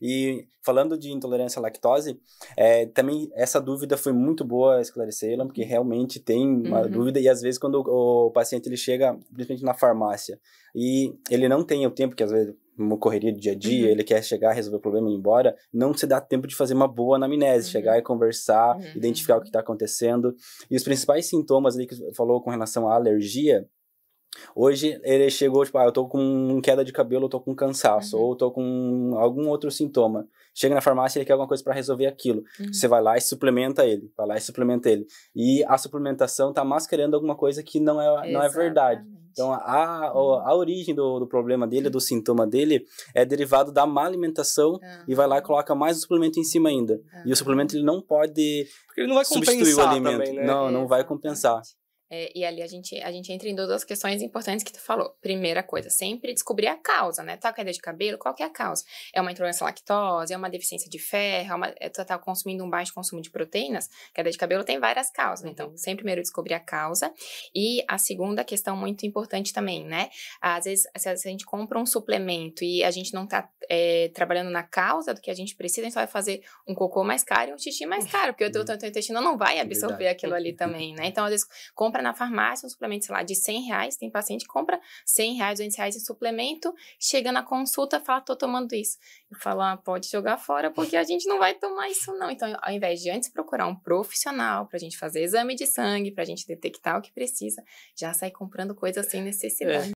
E falando de intolerância à lactose, é, também essa dúvida foi muito boa esclarecê-la, porque uhum. realmente tem uma uhum. dúvida e às vezes quando o, o paciente ele chega, principalmente na farmácia, e ele não tem o tempo que às vezes uma correria do dia a dia, uhum. ele quer chegar, resolver o problema e ir embora, não se dá tempo de fazer uma boa anamnese, uhum. chegar e conversar, uhum. identificar o que está acontecendo. E os principais sintomas ali que falou com relação à alergia, Hoje ele chegou, tipo, ah, eu tô com queda de cabelo, eu tô com cansaço, uhum. ou eu tô com algum outro sintoma. Chega na farmácia e ele quer alguma coisa para resolver aquilo. Uhum. Você vai lá e suplementa ele, vai lá e suplementa ele. E a suplementação tá mascarando alguma coisa que não é, não é verdade. Então, a, a, uhum. a origem do, do, problema dele, do sintoma dele, é derivado da má alimentação uhum. e vai lá e coloca mais um suplemento em cima ainda. E o suplemento ele não pode Porque ele não vai substituir o alimento. Também, né? Não, não vai compensar. É, e ali a gente, a gente entra em duas questões importantes que tu falou. Primeira coisa, sempre descobrir a causa, né? Tá com queda de cabelo, qual que é a causa? É uma intolerância à lactose, é uma deficiência de ferro, é uma, é, tu tá consumindo um baixo consumo de proteínas? Queda de cabelo tem várias causas, então uhum. sempre primeiro descobrir a causa. E a segunda questão muito importante também, né? Às vezes, se a gente compra um suplemento e a gente não tá é, trabalhando na causa do que a gente precisa, a gente vai fazer um cocô mais caro e um xixi mais caro, porque o teu, teu, hum. teu intestino não vai é absorver Verdade. aquilo ali também, né? Então, às vezes, compra na farmácia um suplemento, sei lá, de 100 reais, tem paciente que compra 100 reais, 200 reais de suplemento, chega na consulta, fala, tô tomando isso. Eu falo, ah, pode jogar fora, porque a gente não vai tomar isso não. Então, ao invés de antes procurar um profissional pra gente fazer exame de sangue, pra gente detectar o que precisa, já sai comprando coisa sem necessidade. É.